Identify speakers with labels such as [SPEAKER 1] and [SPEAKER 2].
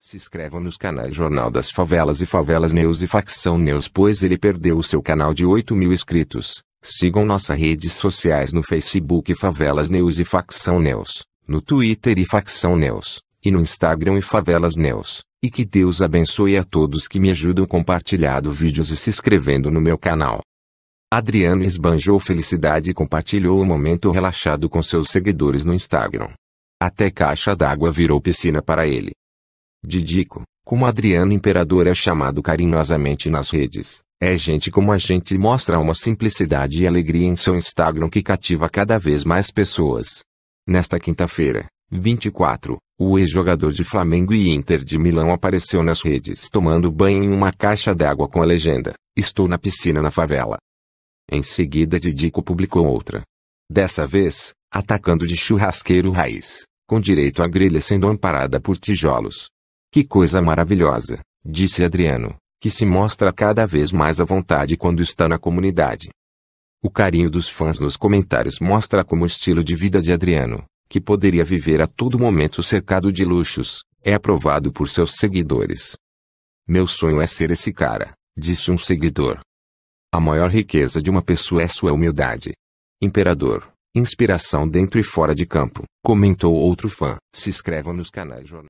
[SPEAKER 1] Se inscrevam nos canais Jornal das Favelas e Favelas News e Facção News pois ele perdeu o seu canal de 8 mil inscritos. Sigam nossas redes sociais no Facebook Favelas News e Facção News, no Twitter e Facção News, e no Instagram e Favelas News. E que Deus abençoe a todos que me ajudam compartilhando vídeos e se inscrevendo no meu canal. Adriano esbanjou felicidade e compartilhou o momento relaxado com seus seguidores no Instagram. Até caixa d'água virou piscina para ele. Didico, como Adriano Imperador é chamado carinhosamente nas redes, é gente como a gente e mostra uma simplicidade e alegria em seu Instagram que cativa cada vez mais pessoas. Nesta quinta-feira, 24, o ex-jogador de Flamengo e Inter de Milão apareceu nas redes tomando banho em uma caixa d'água com a legenda: Estou na piscina na favela. Em seguida, Didico publicou outra. Dessa vez, atacando de churrasqueiro raiz, com direito à grelha sendo amparada por tijolos. Que coisa maravilhosa, disse Adriano, que se mostra cada vez mais à vontade quando está na comunidade. O carinho dos fãs nos comentários mostra como o estilo de vida de Adriano, que poderia viver a todo momento cercado de luxos, é aprovado por seus seguidores. Meu sonho é ser esse cara, disse um seguidor. A maior riqueza de uma pessoa é sua humildade. Imperador, inspiração dentro e fora de campo, comentou outro fã. Se inscrevam nos canais jornais.